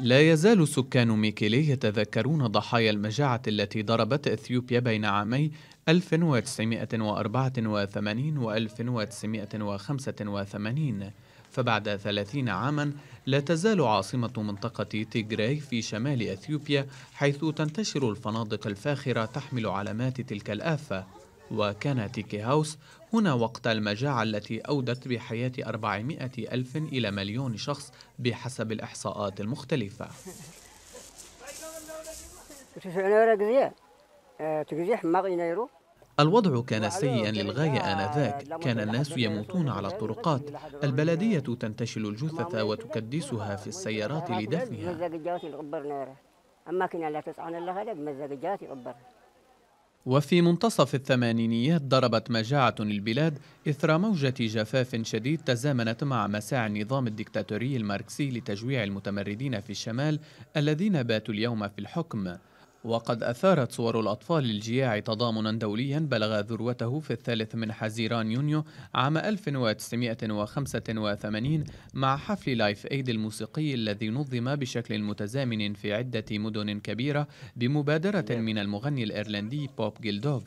لا يزال سكان ميكيلي يتذكرون ضحايا المجاعة التي ضربت إثيوبيا بين عامي 1984 و 1985 فبعد 30 عاما لا تزال عاصمة منطقة تيغراي في شمال أثيوبيا حيث تنتشر الفنادق الفاخرة تحمل علامات تلك الآفة تيكي هاوس هنا وقت المجاعة التي أودت بحياة 400 ألف إلى مليون شخص بحسب الإحصاءات المختلفة الوضع كان سيئا للغاية آنذاك كان الناس يموتون على الطرقات البلدية تنتشل الجثث وتكدسها في السيارات لدفنها وفي منتصف الثمانينيات ضربت مجاعة البلاد إثر موجة جفاف شديد تزامنت مع مساعي النظام الدكتاتوري الماركسي لتجويع المتمردين في الشمال الذين باتوا اليوم في الحكم وقد أثارت صور الأطفال الجياع تضامنا دوليا بلغ ذروته في الثالث من حزيران يونيو عام 1985 مع حفل لايف ايد الموسيقي الذي نظم بشكل متزامن في عدة مدن كبيرة بمبادرة من المغني الإيرلندي بوب جيلدوف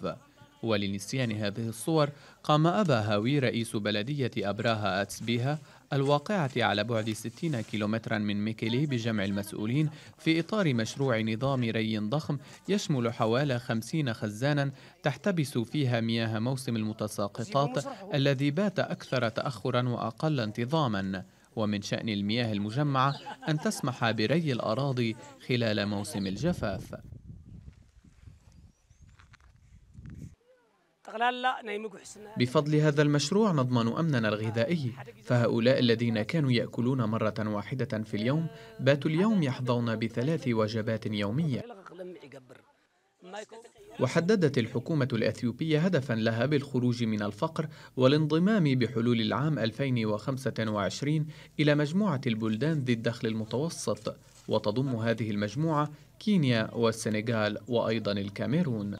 ولنسيان هذه الصور قام أبا هاوي رئيس بلدية أبراها أتسبيها الواقعة على بعد 60 كيلومترا من ميكيلي بجمع المسؤولين في إطار مشروع نظام ري ضخم يشمل حوالي 50 خزانا تحتبس فيها مياه موسم المتساقطات الذي بات أكثر تأخرا وأقل انتظاما ومن شأن المياه المجمعة أن تسمح بري الأراضي خلال موسم الجفاف بفضل هذا المشروع نضمن أمننا الغذائي فهؤلاء الذين كانوا يأكلون مرة واحدة في اليوم باتوا اليوم يحظون بثلاث وجبات يومية وحددت الحكومة الأثيوبية هدفا لها بالخروج من الفقر والانضمام بحلول العام 2025 إلى مجموعة البلدان ذي الدخل المتوسط وتضم هذه المجموعة كينيا والسنغال وأيضا الكاميرون